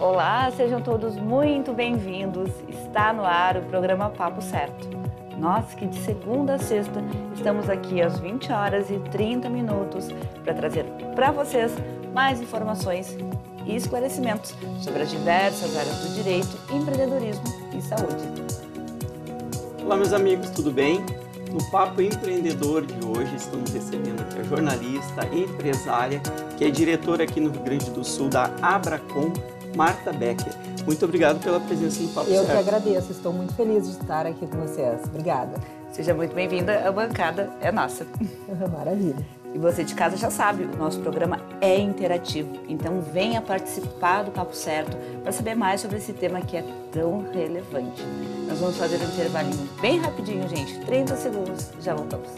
Olá, sejam todos muito bem-vindos. Está no ar o programa Papo Certo. Nós que de segunda a sexta estamos aqui às 20 horas e 30 minutos para trazer para vocês mais informações e esclarecimentos sobre as diversas áreas do direito, empreendedorismo e saúde. Olá, meus amigos, tudo bem? No Papo Empreendedor de hoje, estamos recebendo aqui a jornalista, empresária, que é diretora aqui no Rio Grande do Sul da Abracom, Marta Becker. Muito obrigado pela presença no Papo Eu certo. que agradeço, estou muito feliz de estar aqui com vocês. Obrigada. Seja muito bem-vinda, a bancada é nossa. Maravilha. E você de casa já sabe, o nosso programa é interativo, então venha participar do Papo Certo para saber mais sobre esse tema que é tão relevante. Nós vamos fazer um intervalinho bem rapidinho, gente, 30 segundos, já voltamos.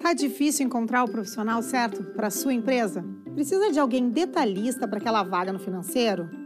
Tá difícil encontrar o profissional certo para sua empresa? Precisa de alguém detalhista para aquela vaga no financeiro?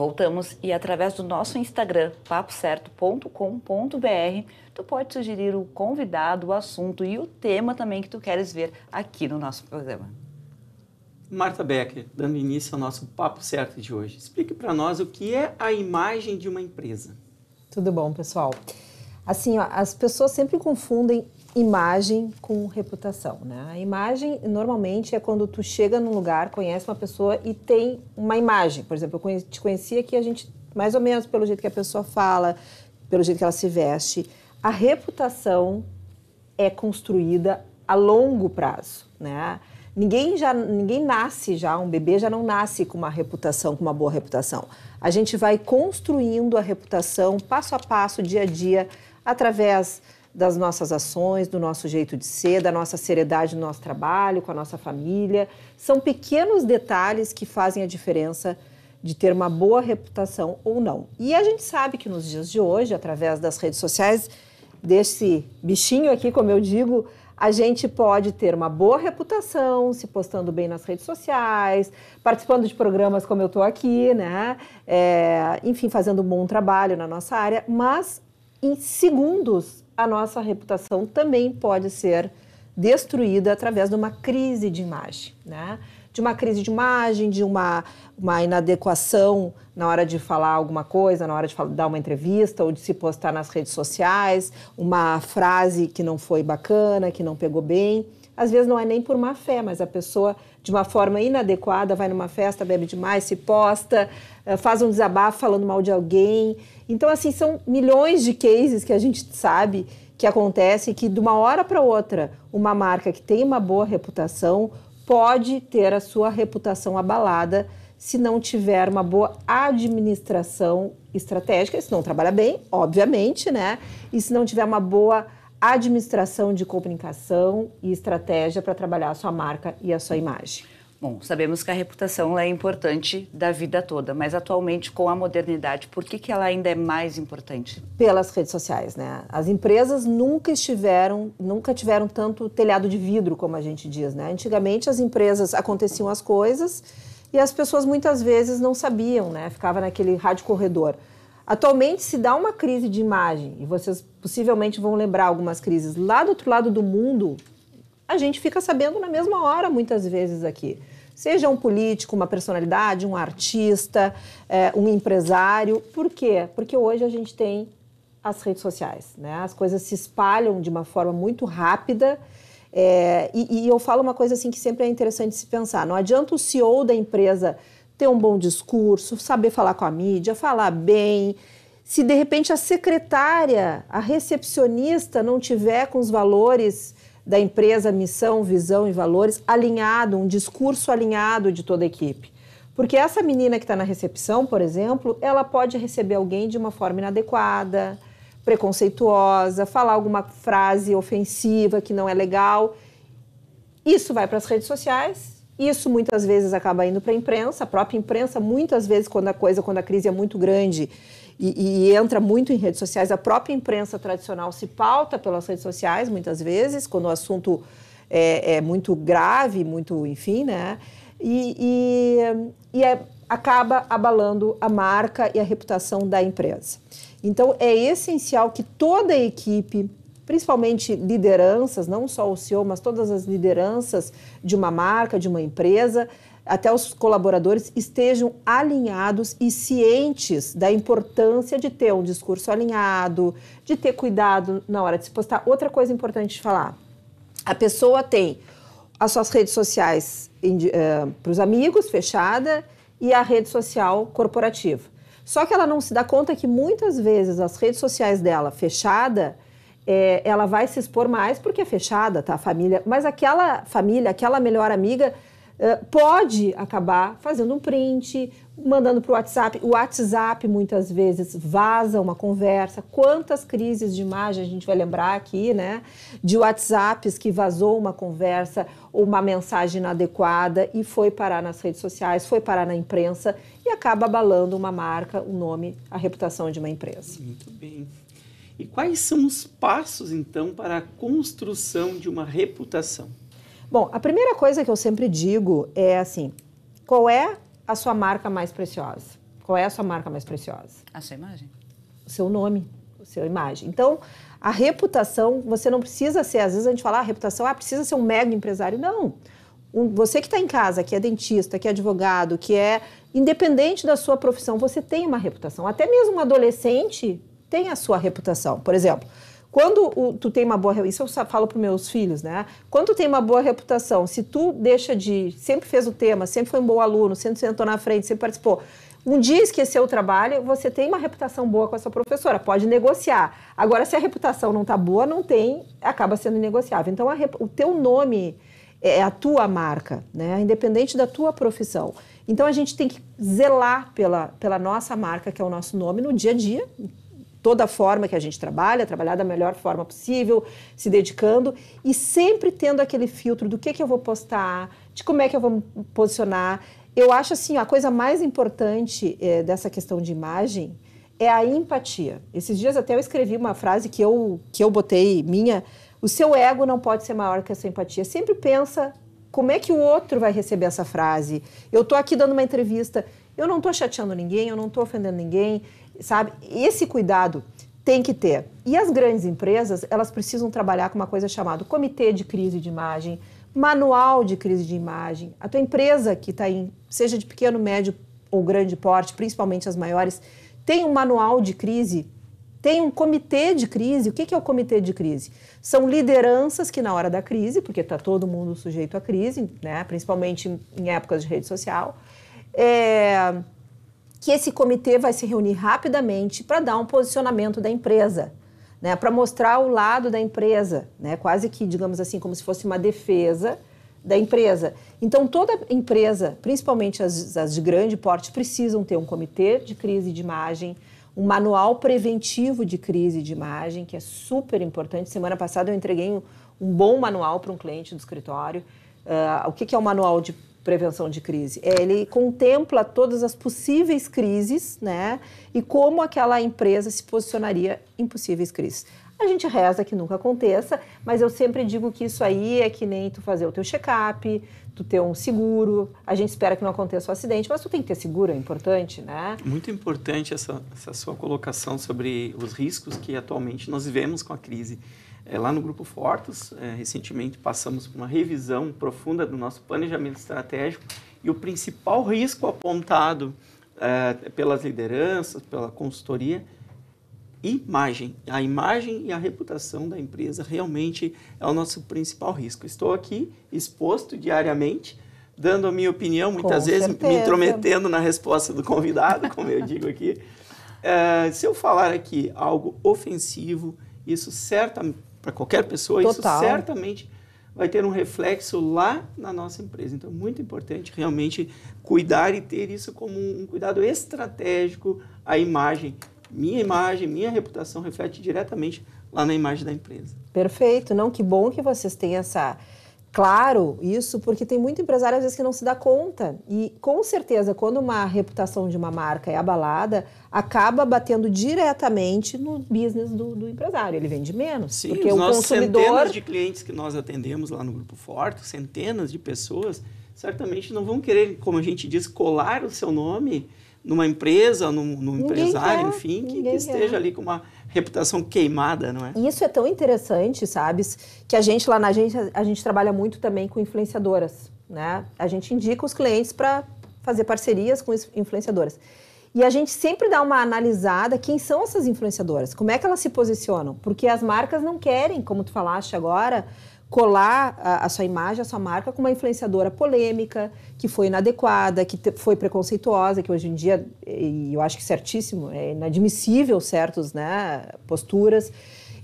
Voltamos e através do nosso Instagram, papocerto.com.br, tu pode sugerir o convidado, o assunto e o tema também que tu queres ver aqui no nosso programa. Marta Becker, dando início ao nosso papo certo de hoje, explique para nós o que é a imagem de uma empresa. Tudo bom, pessoal? Assim, ó, as pessoas sempre confundem imagem com reputação, né? A imagem normalmente é quando tu chega num lugar, conhece uma pessoa e tem uma imagem. Por exemplo, eu te conhecia que a gente mais ou menos pelo jeito que a pessoa fala, pelo jeito que ela se veste, a reputação é construída a longo prazo, né? Ninguém já ninguém nasce já, um bebê já não nasce com uma reputação, com uma boa reputação. A gente vai construindo a reputação passo a passo, dia a dia, através das nossas ações, do nosso jeito de ser, da nossa seriedade no nosso trabalho, com a nossa família. São pequenos detalhes que fazem a diferença de ter uma boa reputação ou não. E a gente sabe que nos dias de hoje, através das redes sociais, desse bichinho aqui, como eu digo, a gente pode ter uma boa reputação, se postando bem nas redes sociais, participando de programas como eu estou aqui, né? É, enfim, fazendo um bom trabalho na nossa área, mas em segundos a nossa reputação também pode ser destruída através de uma crise de imagem, né? De uma crise de imagem, de uma, uma inadequação na hora de falar alguma coisa, na hora de falar, dar uma entrevista ou de se postar nas redes sociais, uma frase que não foi bacana, que não pegou bem. Às vezes não é nem por má fé, mas a pessoa, de uma forma inadequada, vai numa festa, bebe demais, se posta, eh, faz um desabafo falando mal de alguém. Então, assim, são milhões de cases que a gente sabe que acontecem que, de uma hora para outra, uma marca que tem uma boa reputação pode ter a sua reputação abalada se não tiver uma boa administração estratégica, se não trabalha bem, obviamente, né? E se não tiver uma boa administração de comunicação e estratégia para trabalhar a sua marca e a sua imagem? Bom, sabemos que a reputação é importante da vida toda, mas atualmente com a modernidade, por que, que ela ainda é mais importante? Pelas redes sociais, né? As empresas nunca estiveram, nunca tiveram tanto telhado de vidro, como a gente diz, né? Antigamente as empresas aconteciam as coisas e as pessoas muitas vezes não sabiam, né? Ficava naquele rádio corredor. Atualmente se dá uma crise de imagem, e vocês possivelmente vão lembrar algumas crises lá do outro lado do mundo, a gente fica sabendo na mesma hora, muitas vezes aqui. Seja um político, uma personalidade, um artista, é, um empresário. Por quê? Porque hoje a gente tem as redes sociais, né? As coisas se espalham de uma forma muito rápida. É, e, e eu falo uma coisa assim que sempre é interessante se pensar. Não adianta o CEO da empresa ter um bom discurso, saber falar com a mídia, falar bem. Se de repente a secretária, a recepcionista não tiver com os valores da empresa, missão, visão e valores alinhado, um discurso alinhado de toda a equipe. Porque essa menina que está na recepção, por exemplo, ela pode receber alguém de uma forma inadequada, preconceituosa, falar alguma frase ofensiva que não é legal. Isso vai para as redes sociais, isso muitas vezes acaba indo para a imprensa, a própria imprensa, muitas vezes, quando a coisa, quando a crise é muito grande e, e, entra muito em redes sociais, a própria imprensa tradicional se pauta pelas redes sociais, muitas vezes, quando o assunto é, é muito grave, muito, enfim, né? E, e, e é, acaba abalando a marca e a reputação da empresa. Então, é essencial que toda a equipe principalmente lideranças, não só o CEO, mas todas as lideranças de uma marca, de uma empresa, até os colaboradores estejam alinhados e cientes da importância de ter um discurso alinhado, de ter cuidado na hora de se postar. Outra coisa importante de falar: a pessoa tem as suas redes sociais uh, eh, para os amigos, fechada, e a rede social corporativa. Só que ela não se dá conta que muitas vezes as redes sociais dela fechada é, ela vai se expor mais porque é fechada, tá? A família. Mas aquela família, aquela melhor amiga, é, pode acabar fazendo um print, mandando para o WhatsApp. O WhatsApp muitas vezes vaza uma conversa. Quantas crises de imagem a gente vai lembrar aqui, né? De WhatsApps que vazou uma conversa ou uma mensagem inadequada e foi parar nas redes sociais, foi parar na imprensa e acaba abalando uma marca, o um nome, a reputação de uma empresa. Muito bem. E quais são os passos, então, para a construção de uma reputação? Bom, a primeira coisa que eu sempre digo é assim: qual é a sua marca mais preciosa? Qual é a sua marca mais preciosa? A sua imagem. O seu nome, a sua imagem. Então, a reputação, você não precisa ser, às vezes a gente fala, ah, a reputação, ah, precisa ser um mega empresário. Não. Um, você que está em casa, que é dentista, que é advogado, que é independente da sua profissão, você tem uma reputação. Até mesmo um adolescente tem a sua reputação. Por exemplo, quando o, tu tem uma boa isso eu falo para meus filhos né quando tu tem uma boa reputação se tu deixa de sempre fez o tema sempre foi um bom aluno sempre sentou na frente sempre participou um dia esqueceu o trabalho você tem uma reputação boa com essa professora pode negociar agora se a reputação não está boa não tem acaba sendo negociável então o teu nome é a tua marca né independente da tua profissão então a gente tem que zelar pela, pela nossa marca que é o nosso nome no dia a dia toda a forma que a gente trabalha, trabalhar da melhor forma possível, se dedicando e sempre tendo aquele filtro do que, que eu vou postar, de como é que eu vou me posicionar. Eu acho assim, a coisa mais importante é, dessa questão de imagem é a empatia. Esses dias até eu escrevi uma frase que eu, que eu botei minha, o seu ego não pode ser maior que a sua empatia. Sempre pensa como é que o outro vai receber essa frase. Eu estou aqui dando uma entrevista, eu não estou chateando ninguém, eu não estou ofendendo ninguém, sabe? Esse cuidado tem que ter. E as grandes empresas, elas precisam trabalhar com uma coisa chamada comitê de crise de imagem, manual de crise de imagem. A tua empresa que está em, seja de pequeno, médio ou grande porte, principalmente as maiores, tem um manual de crise, tem um comitê de crise. O que é o comitê de crise? São lideranças que na hora da crise, porque está todo mundo sujeito à crise, né? principalmente em épocas de rede social, é, que esse comitê vai se reunir rapidamente para dar um posicionamento da empresa, né, para mostrar o lado da empresa, né, quase que, digamos assim, como se fosse uma defesa da empresa. Então, toda empresa, principalmente as, as de grande porte, precisam ter um comitê de crise de imagem, um manual preventivo de crise de imagem, que é super importante. Semana passada eu entreguei um, um bom manual para um cliente do escritório. Uh, o que, que é o um manual de prevenção de crise. É, ele contempla todas as possíveis crises, né? E como aquela empresa se posicionaria em possíveis crises. A gente reza que nunca aconteça, mas eu sempre digo que isso aí é que nem tu fazer o teu check-up, tu ter um seguro. A gente espera que não aconteça o um acidente, mas tu tem que ter seguro, é importante, né? Muito importante essa, essa sua colocação sobre os riscos que atualmente nós vivemos com a crise. É, lá no Grupo Fortos, é, recentemente passamos por uma revisão profunda do nosso planejamento estratégico e o principal risco apontado é, pelas lideranças, pela consultoria, imagem. A imagem e a reputação da empresa realmente é o nosso principal risco. Estou aqui exposto diariamente, dando a minha opinião, muitas Com vezes certeza. me intrometendo na resposta do convidado, como eu digo aqui. É, se eu falar aqui algo ofensivo, isso certamente para qualquer pessoa, Total. isso certamente vai ter um reflexo lá na nossa empresa. Então, é muito importante realmente cuidar e ter isso como um cuidado estratégico a imagem. Minha imagem, minha reputação reflete diretamente lá na imagem da empresa. Perfeito. Não, que bom que vocês têm essa claro isso, porque tem muito empresário às vezes que não se dá conta. E com certeza, quando uma reputação de uma marca é abalada, acaba batendo diretamente no business do, do empresário. Ele vende menos. Sim, porque os o consumidor... centenas de clientes que nós atendemos lá no Grupo Forte, centenas de pessoas, certamente não vão querer, como a gente diz, colar o seu nome numa empresa, num, num empresário, quer, enfim, que, que esteja quer. ali com uma reputação queimada, não é? E isso é tão interessante, sabes, que a gente lá na agência, a gente trabalha muito também com influenciadoras, né? A gente indica os clientes para fazer parcerias com influenciadoras. E a gente sempre dá uma analisada quem são essas influenciadoras, como é que elas se posicionam, porque as marcas não querem, como tu falaste agora, colar a, a, sua imagem, a sua marca com uma influenciadora polêmica, que foi inadequada, que te, foi preconceituosa, que hoje em dia, e eu acho que certíssimo, é inadmissível certas né, posturas.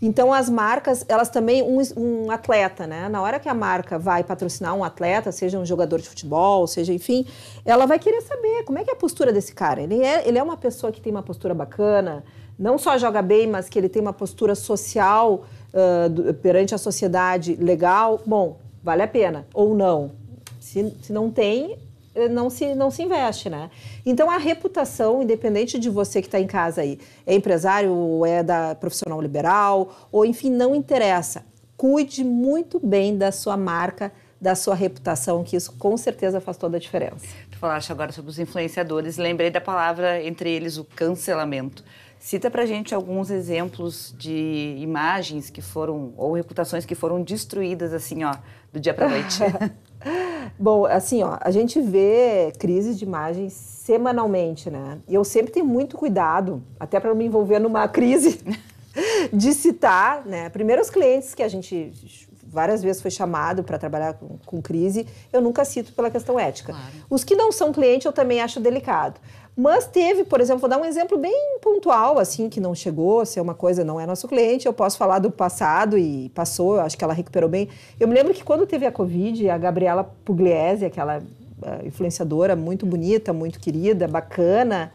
Então as marcas, elas também, um, um, atleta, né? Na hora que a marca vai patrocinar um atleta, seja um jogador de futebol, seja, enfim, ela vai querer saber como é que é a postura desse cara. Ele é, ele é uma pessoa que tem uma postura bacana, não só joga bem, mas que ele tem uma postura social uh, perante a sociedade legal, bom, vale a pena ou não. Se, se não tem, eh, não se, não se investe, né? Então, a reputação, independente de você que está em casa aí, é empresário ou é da profissional liberal, ou enfim, não interessa. Cuide muito bem da sua marca, da sua reputação, que isso com certeza faz toda a diferença. Tu falaste agora sobre os influenciadores, lembrei da palavra, entre eles, o cancelamento. Cita para gente alguns exemplos de imagens que foram ou reputações que foram destruídas assim, ó, do dia para noite. Bom, assim, ó, a gente vê crises de imagens semanalmente, né? E eu sempre tenho muito cuidado, até para não me envolver numa crise, de citar, né? Primeiro os clientes que a gente várias vezes foi chamado para trabalhar com, com, crise, eu nunca cito pela questão ética. Claro. Os que não são cliente eu também acho delicado. Mas teve, por exemplo, vou dar um exemplo bem pontual, assim, que não chegou, se é uma coisa, não é nosso cliente. Eu posso falar do passado e passou, acho que ela recuperou bem. Eu me lembro que quando teve a Covid, a Gabriela Pugliese, aquela eh, influenciadora muito bonita, muito querida, bacana,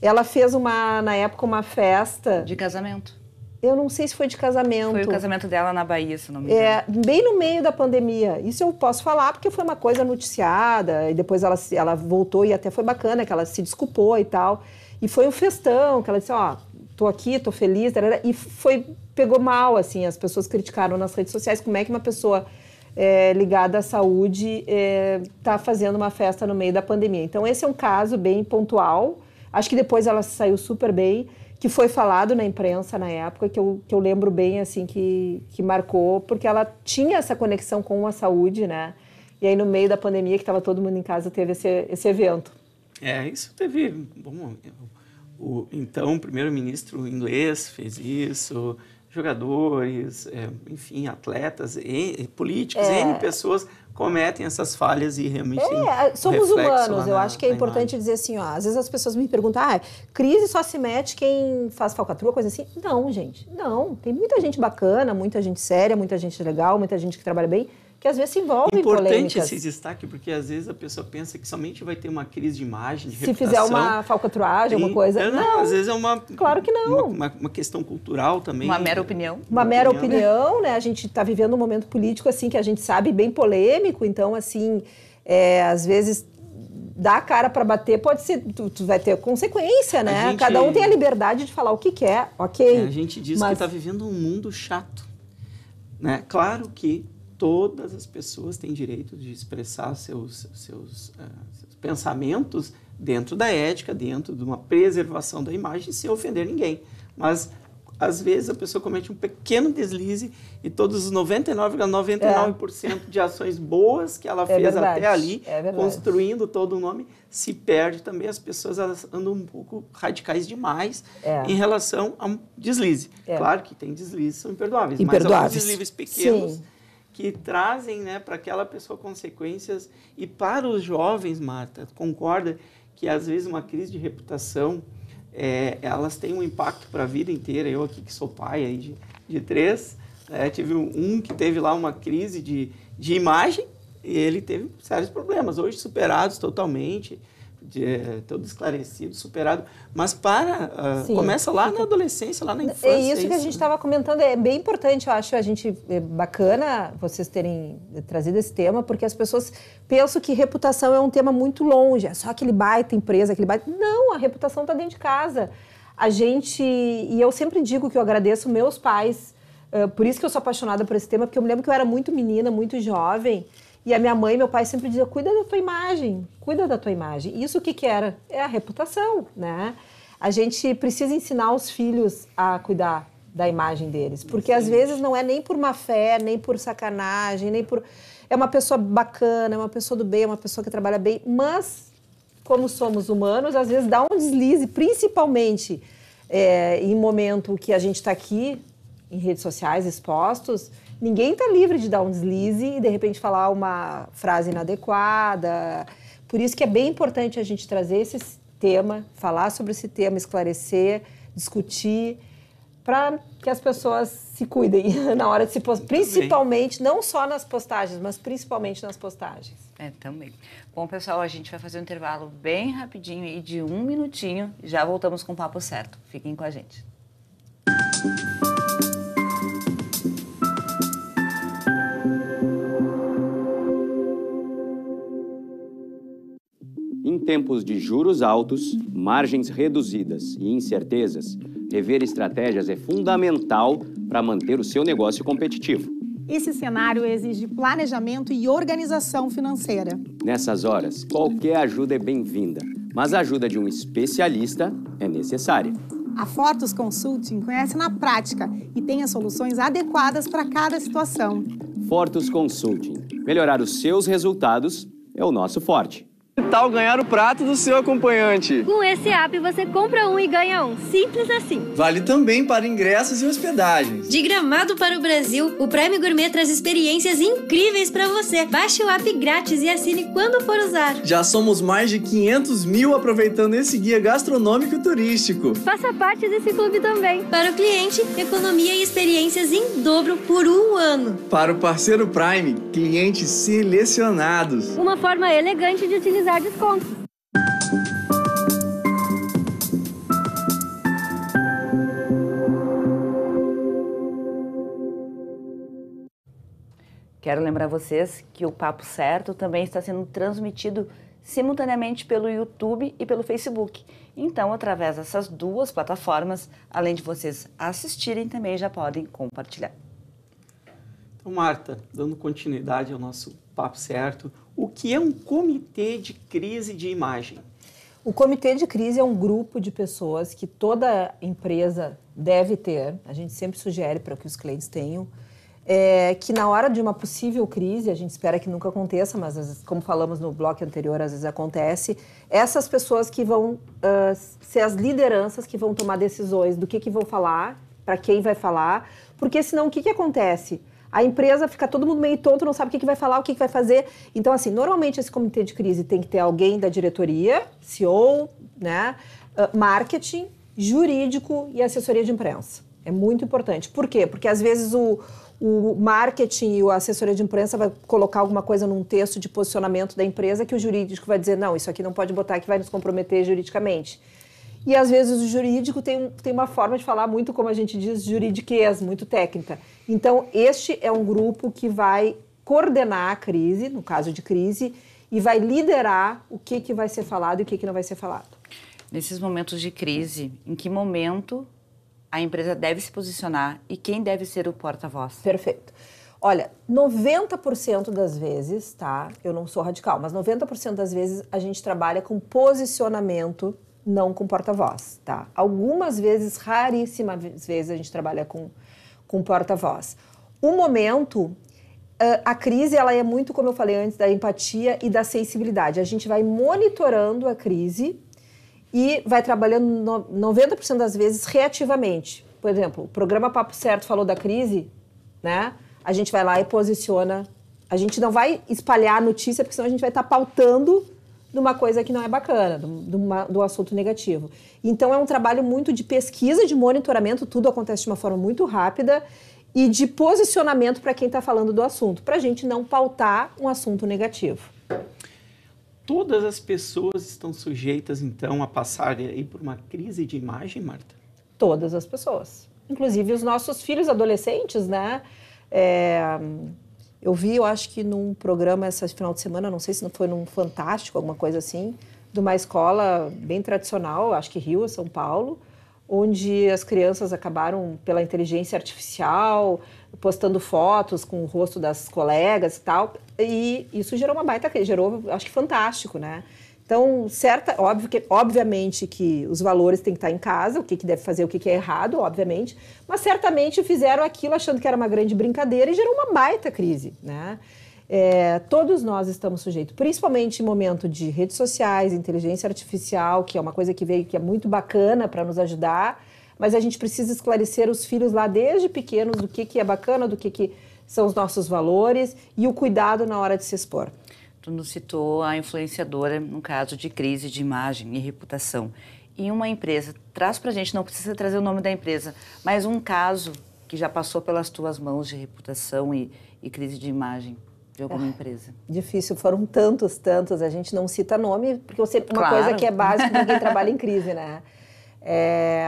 ela fez uma, na época, uma festa. De casamento. Eu não sei se foi de casamento. Foi o casamento dela na Bahia, se não me é, engano. É, bem no meio da pandemia. Isso eu posso falar porque foi uma coisa noticiada. E depois ela, ela voltou e até foi bacana que ela se desculpou e tal. E foi um festão, que ela disse, ó, oh, tô aqui, tô feliz. E foi, pegou mal, assim. As pessoas criticaram nas redes sociais como é que uma pessoa é, ligada à saúde está é, fazendo uma festa no meio da pandemia. Então, esse é um caso bem pontual. Acho que depois ela saiu super bem que foi falado na imprensa na época, que eu, que eu lembro bem, assim, que, que marcou, porque ela tinha essa conexão com a saúde, né? E aí, no meio da pandemia, que estava todo mundo em casa, teve esse, esse evento. É, isso teve. Bom, o, então, o primeiro-ministro inglês fez isso, jogadores, é, enfim, atletas, e, políticos, é. N pessoas cometem essas falhas e realmente. É, somos humanos. eu acho que é importante imagem. dizer assim, ó, às vezes as pessoas me perguntam, ah, crise só se mete quem faz falcatrua, coisa assim. Não, gente, não. Tem muita gente bacana, muita gente séria, muita gente legal, muita gente que trabalha bem que às vezes se envolvem Importante polêmicas. Importante esse destaque, porque às vezes a pessoa pensa que somente vai ter uma crise de imagem, de Se reputação. fizer uma falcatruagem, alguma coisa. É, não, não, às vezes é uma... Claro que não. Uma, uma, questão cultural também. Uma mera opinião. Uma, uma mera opinião, opinião, né? A gente está vivendo um momento político, assim, que a gente sabe, bem polêmico. Então, assim, é, às vezes dar a cara para bater pode ser tu, tu, vai ter consequência né gente, cada um tem a liberdade de falar o que quer ok é, a gente diz mas... que está vivendo um mundo chato né claro que todas as pessoas têm direito de expressar seus, seus, uh, seus, pensamentos dentro da ética, dentro de uma preservação da imagem, sem ofender ninguém. Mas, às vezes, a pessoa comete um pequeno deslize e todos os 99,99% ,99 é. de ações boas que ela é fez verdade. até ali, é construindo todo o nome, se perde também. As pessoas andam um pouco radicais demais é. em relação a um deslize. É. Claro que tem deslizes, são imperdoáveis, é imperdoáveis. mas alguns deslizes pequenos... Sim que trazem né, para aquela pessoa consequências e para os jovens, Marta, concorda que às vezes uma crise de reputação é, elas têm um impacto para a vida inteira. Eu aqui que sou pai aí de, de três, né, tive um que teve lá uma crise de, de imagem e ele teve sérios problemas, hoje superados totalmente de, é, todo esclarecido, superado, mas para uh, começa lá na adolescência, lá na infância. É isso, isso que a é gente estava né? comentando, é bem importante, eu acho, a gente é bacana vocês terem eh, trazido esse tema, porque as pessoas pensam que reputação é um tema muito longe, é só aquele baita empresa, aquele baita... Não, a reputação está dentro de casa. A gente, e eu sempre digo que eu agradeço meus pais, uh, por isso que eu sou apaixonada por esse tema, porque eu me lembro que eu era muito menina, muito jovem, e a minha mãe e meu pai sempre diziam: cuida da tua imagem, cuida da tua imagem. Isso o que, que era? É a reputação, né? A gente precisa ensinar os filhos a cuidar da imagem deles, porque às vezes não é nem por má fé, nem por sacanagem, nem por. É uma pessoa bacana, é uma pessoa do bem, é uma pessoa que trabalha bem, mas como somos humanos, às vezes dá um deslize, principalmente é, em momento que a gente está aqui em redes sociais expostos Ninguém está livre de dar um deslize e de repente falar uma frase inadequada. Por isso que é bem importante a gente trazer esse tema, falar sobre esse tema, esclarecer, discutir, para que as pessoas se cuidem na hora de se postar. Principalmente, não só nas postagens, mas principalmente nas postagens. É, também. Bom, pessoal, a gente vai fazer um intervalo bem rapidinho aí de um minutinho. Já voltamos com o papo certo. Fiquem com a gente. Música tempos de juros altos, margens reduzidas e incertezas, rever estratégias é fundamental para manter o seu negócio competitivo. Esse cenário exige planejamento e organização financeira. Nessas horas, qualquer ajuda é bem-vinda, mas a ajuda de um especialista é necessária. A Fortos Consulting conhece na prática e tem as soluções adequadas para cada situação. Fortos Consulting. Melhorar os seus resultados é o nosso forte tal ganhar o prato do seu acompanhante. Com esse app você compra um e ganha um. Simples assim. Vale também para ingressos e hospedagens. De Gramado para o Brasil, o Prime Gourmet traz experiências incríveis para você. Baixe o app grátis e assine quando for usar. Já somos mais de 500 mil aproveitando esse guia gastronômico e turístico. Faça parte desse clube também. Para o cliente, economia e experiências em dobro por um ano. Para o parceiro Prime, clientes selecionados. Uma forma elegante de utilizar usar Quero lembrar vocês que o Papo Certo também está sendo transmitido simultaneamente pelo YouTube e pelo Facebook. Então, através dessas duas plataformas, além de vocês assistirem, também já podem compartilhar. Então, Marta, dando continuidade ao nosso papo certo, o que é um comitê de crise de imagem? O comitê de crise é um grupo de pessoas que toda empresa deve ter, a gente sempre sugere para que os clientes tenham, é, que na hora de uma possível crise, a gente espera que nunca aconteça, mas como falamos no bloco anterior, às vezes acontece, essas pessoas que vão uh, ser as lideranças que vão tomar decisões do que, que vão falar, para quem vai falar, porque senão o que, que acontece? a empresa fica todo mundo meio tonto, não sabe o que, que vai falar, o que, que vai fazer. Então, assim, normalmente esse comitê de crise tem que ter alguém da diretoria, CEO, né, ah, marketing, jurídico e assessoria de imprensa. É muito importante. Por quê? Porque às vezes o, o marketing e a assessoria de imprensa vai colocar alguma coisa num texto de posicionamento da empresa que o jurídico vai dizer: não, isso aqui não pode botar que vai nos comprometer juridicamente. E às vezes o jurídico tem, tem uma forma de falar muito, como a gente diz, juridiquez, muito técnica. Então, este é um grupo que vai coordenar a crise, no caso de crise, e vai liderar o que, que vai ser falado e o que, que não vai ser falado. Nesses momentos de crise, em que momento a empresa deve se posicionar e quem deve ser o porta-voz? Perfeito. Olha, 90% das vezes, tá? Eu não sou radical, mas 90% das vezes a gente trabalha com posicionamento não com porta-voz, tá? Algumas vezes, raríssimas vezes, a gente trabalha com, com porta-voz. O momento, a crise, ela é muito, como eu falei antes, da empatia e da sensibilidade. A gente vai monitorando a crise e vai trabalhando 90% das vezes reativamente. Por exemplo, o programa Papo Certo falou da crise, né? A gente vai lá e posiciona. A gente não vai espalhar a notícia, porque senão a gente vai estar tá pautando de uma coisa que não é bacana, do um assunto negativo. Então é um trabalho muito de pesquisa, de monitoramento, tudo acontece de uma forma muito rápida e de posicionamento para quem está falando do assunto, para a gente não pautar um assunto negativo. Todas as pessoas estão sujeitas, então, a passar aí por uma crise de imagem, Marta? Todas as pessoas. Inclusive os nossos filhos adolescentes, né? É eu vi, eu acho que num programa esse final de semana, não sei se não foi num Fantástico, alguma coisa assim, de uma escola bem tradicional, acho que Rio, São Paulo, onde as crianças acabaram pela inteligência artificial postando fotos com o rosto das colegas e tal, e isso gerou uma baita, gerou, acho que fantástico, né? Então, certa, óbvio que, obviamente que os valores têm que estar em casa, o que, que deve fazer, o que, que é errado, obviamente, mas certamente fizeram aquilo achando que era uma grande brincadeira e gerou uma baita crise, né? É, todos nós estamos sujeitos, principalmente em momento de redes sociais, inteligência artificial, que é uma coisa que veio que é muito bacana para nos ajudar, mas a gente precisa esclarecer os filhos lá desde pequenos do que, que é bacana, do que, que são os nossos valores e o cuidado na hora de se expor tu nos citou a influenciadora num caso de crise de imagem e reputação. E uma empresa, traz para a gente, não precisa trazer o nome da empresa, mas um caso que já passou pelas tuas mãos de reputação e, e crise de imagem de alguma ah, empresa? Difícil, foram tantos, tantos. A gente não cita nome, porque você, uma claro. coisa que é básica, ninguém trabalha em crise, né? É,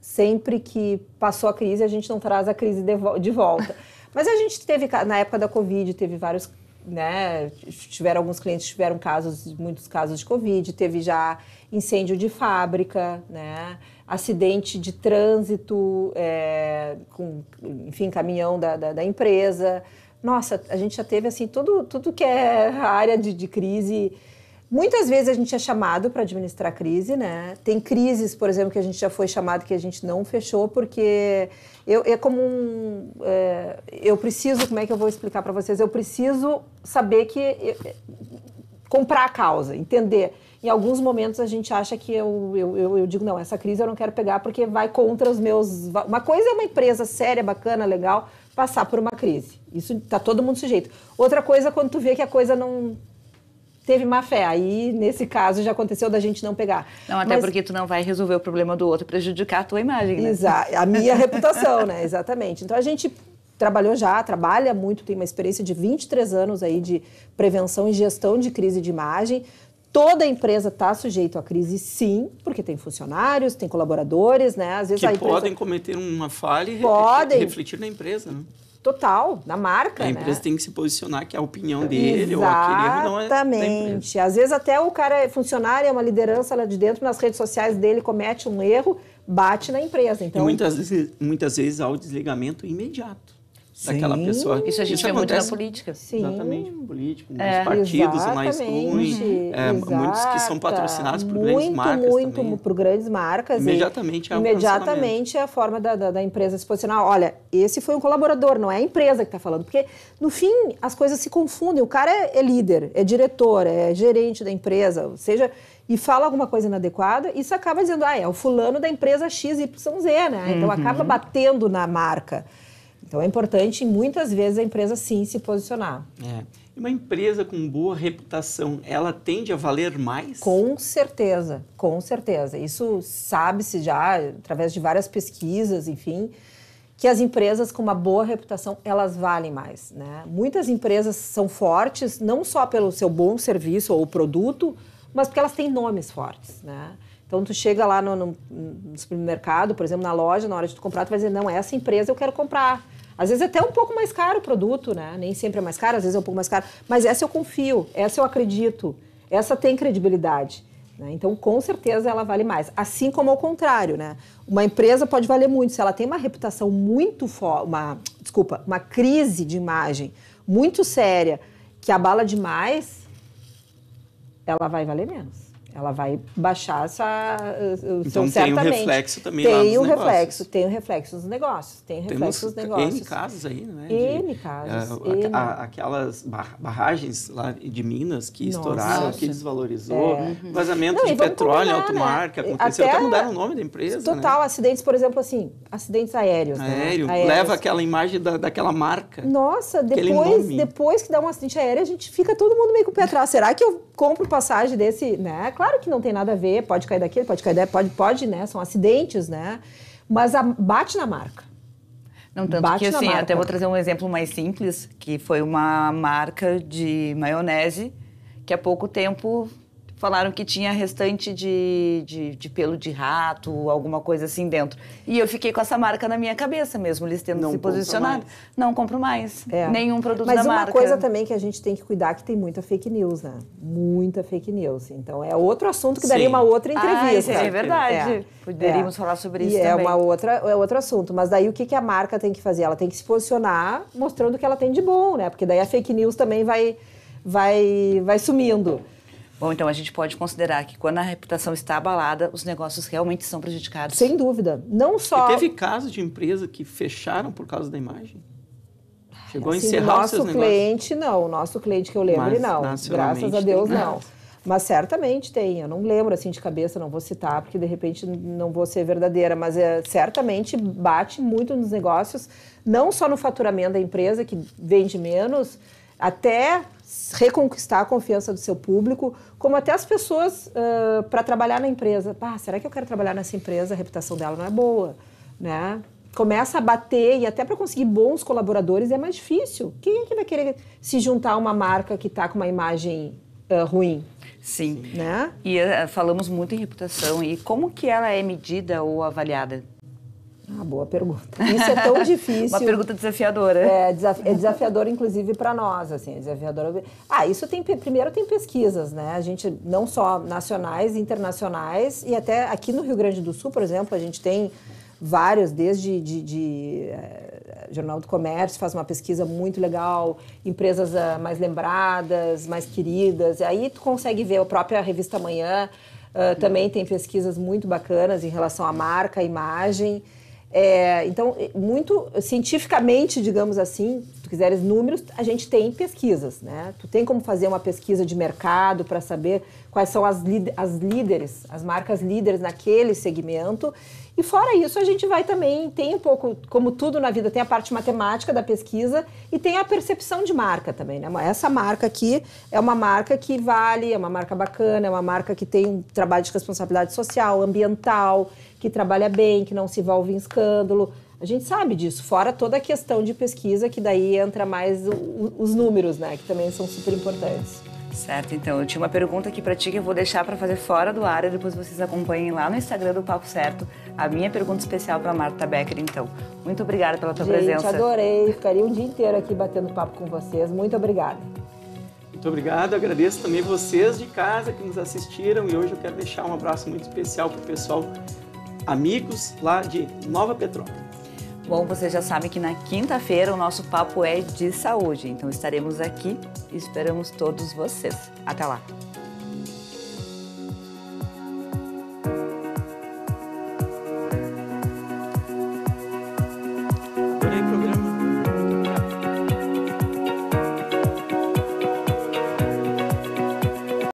sempre que passou a crise, a gente não traz a crise de, de volta. Mas a gente teve, na época da Covid, teve vários né, tiveram alguns clientes tiveram casos, muitos casos de Covid, teve já incêndio de fábrica, né, acidente de trânsito é, com, enfim, caminhão da, da, da, empresa. Nossa, a gente já teve assim tudo, tudo que é área de, de crise. Muitas vezes a gente é chamado para administrar crise, né? Tem crises, por exemplo, que a gente já foi chamado que a gente não fechou porque eu, é como um. É, eu preciso, como é que eu vou explicar para vocês? Eu preciso saber que. Eu, é, comprar a causa, entender. Em alguns momentos a gente acha que eu, eu, eu, eu, digo, não, essa crise eu não quero pegar porque vai contra os meus. Uma coisa é uma empresa séria, bacana, legal, passar por uma crise. Isso tá todo mundo sujeito. Outra coisa é quando tu vê que a coisa não teve má fé. Aí, nesse caso, já aconteceu da gente não pegar. Não, até Mas... porque tu não vai resolver o problema do outro, prejudicar a tua imagem, né? Exato, a minha reputação, né? Exatamente. Então, a gente trabalhou já, trabalha muito, tem uma experiência de 23 anos aí de prevenção e gestão de crise de imagem. Toda empresa está sujeita à crise, sim, porque tem funcionários, tem colaboradores, né? Às vezes que a empresa... podem cometer uma falha e podem. refletir na empresa. Né? total na marca. A empresa né? tem que se posicionar que é a opinião dele Exatamente. ou aquele erro não é. Exatamente. Às vezes até o cara é funcionário, é uma liderança lá de dentro, nas redes sociais dele comete um erro, bate na empresa. Então, e muitas, vezes, muitas vezes há o desligamento imediato. Sim. pessoa. Isso a gente Isso vê muito na política. Sim. Exatamente, político, nos é. partidos, mais ruins, é, muitos que são patrocinados por muito, grandes marcas Muito, também. por grandes marcas. Imediatamente é Imediatamente é a forma da, da, da, empresa se posicionar. Olha, esse foi um colaborador, não é a empresa que está falando. Porque, no fim, as coisas se confundem. O cara é, é líder, é diretor, é gerente da empresa, ou seja e fala alguma coisa inadequada, isso acaba dizendo, ah, é o fulano da empresa XYZ, né? Então, uhum. Então acaba batendo na marca. Então é importante, muitas vezes, a empresa sim se posicionar. É. Uma empresa com boa reputação, ela tende a valer mais? Com certeza, com certeza. Isso sabe-se já através de várias pesquisas, enfim, que as empresas com uma boa reputação, elas valem mais. Né? Muitas empresas são fortes, não só pelo seu bom serviço ou produto, mas porque elas têm nomes fortes. Né? Então, tu chega lá no, no, no, supermercado, por exemplo, na loja, na hora de tu comprar, tu vai dizer, não, essa empresa eu quero comprar. Às vezes até um pouco mais caro o produto, né? Nem sempre é mais caro, às vezes é um pouco mais caro. Mas essa eu confio, essa eu acredito, essa tem credibilidade. Né? Então, com certeza, ela vale mais. Assim como ao contrário, né? Uma empresa pode valer muito. Se ela tem uma reputação muito forte, uma, desculpa, uma crise de imagem muito séria que abala demais, ela vai valer menos. Ela vai baixar essa, eh, o então, seu certamente. Então tem um reflexo também tem lá nos negócios. reflexo, tem um reflexo nos negócios, tem o reflexo Temos nos negócios. N casos aí, né? De, N casos. Uh, N. A, aquelas barragens lá de Minas que Nossa. estouraram, que desvalorizou, é. Não, de petróleo em alto mar, né? que aconteceu, até, até mudaram o nome da empresa. Né? Total, né? acidentes, por exemplo, assim, acidentes aéreos. Né? Aéreo, né? aéreos. leva aquela imagem da, daquela marca. Nossa, depois, depois que dá um acidente aéreo, a gente fica todo mundo meio com o pé atrás. Será que eu compro passagem desse, né? Claro que não tem nada a ver, pode cair daqui, pode cair daí, pode, pode, né? São acidentes, né? Mas a, bate na marca. Não, tanto bate que assim, até vou trazer um exemplo mais simples, que foi uma marca de maionese que há pouco tempo falaram que tinha restante de, de, de, pelo de rato, alguma coisa assim dentro. E eu fiquei com essa marca na minha cabeça mesmo, eles tendo não se posicionado. Mais. Não compro mais é. nenhum produto Mas da marca. Mas uma coisa também que a gente tem que cuidar que tem muita fake news, né? Muita fake news. Então é outro assunto que Sim. daria uma outra ah, entrevista. Ah, é verdade. É. Poderíamos é. falar sobre isso e é também. É uma outra é outro assunto. Mas daí o que, que a marca tem que fazer? Ela tem que se posicionar mostrando o que ela tem de bom, né? Porque daí a fake news também vai vai vai sumindo. Bom, então a gente pode considerar que quando a reputação está abalada, os negócios realmente são prejudicados. Sem dúvida. Não só. E teve casos de empresa que fecharam por causa da imagem? Chegou assim, a encerrar nosso os seus cliente, negócios? não. O nosso cliente que eu lembro, não. Graças a Deus, não. Mas certamente tem. Eu não lembro assim de cabeça, não vou citar, porque de repente não vou ser verdadeira, mas é, certamente bate muito nos negócios, não só no faturamento da empresa, que vende menos, até reconquistar a confiança do seu público, como até as pessoas uh, para trabalhar na empresa. Ah, será que eu quero trabalhar nessa empresa? A reputação dela não é boa, né? Começa a bater e até para conseguir bons colaboradores é mais difícil. Quem é que vai querer se juntar a uma marca que está com uma imagem uh, ruim? Sim. Né? E uh, falamos muito em reputação e como que ela é medida ou avaliada? Ah, boa pergunta. Isso é tão difícil. Uma pergunta desafiadora. É, desaf é desafiadora, inclusive, para nós, assim, é desafiadora. Ah, isso tem, primeiro tem pesquisas, né? A gente, não só nacionais, internacionais, e até aqui no Rio Grande do Sul, por exemplo, a gente tem vários, desde de, de, eh, Jornal do Comércio faz uma pesquisa muito legal, empresas ah, mais lembradas, mais queridas, e aí tu consegue ver a própria revista Amanhã, ah, também tem pesquisas muito bacanas em relação à marca, à imagem, é, então, muito cientificamente, digamos assim, se tu quiseres números, a gente tem pesquisas, né? Tu tem como fazer uma pesquisa de mercado para saber quais são as, as líderes, as marcas líderes naquele segmento. E fora isso, a gente vai também, tem um pouco, como tudo na vida, tem a parte matemática da pesquisa e tem a percepção de marca também, né? Essa marca aqui é uma marca que vale, é uma marca bacana, é uma marca que tem um trabalho de responsabilidade social, ambiental, que trabalha bem, que não se envolve em escândalo. A gente sabe disso, fora toda a questão de pesquisa, que daí entra mais o, os números, né? Que também são super importantes. Certo, então eu tinha uma pergunta aqui para ti que eu vou deixar para fazer fora do ar e depois vocês acompanhem lá no Instagram do Papo Certo a minha pergunta especial para Marta Becker. Então, muito obrigada pela tua Gente, presença. adorei, ficaria um dia inteiro aqui batendo papo com vocês. Muito obrigada. Muito obrigado, agradeço também vocês de casa que nos assistiram e hoje eu quero deixar um abraço muito especial para o pessoal amigos lá de Nova Petrópolis. Bom, você já sabe que na quinta-feira o nosso papo é de saúde, então estaremos aqui e esperamos todos vocês. Até lá!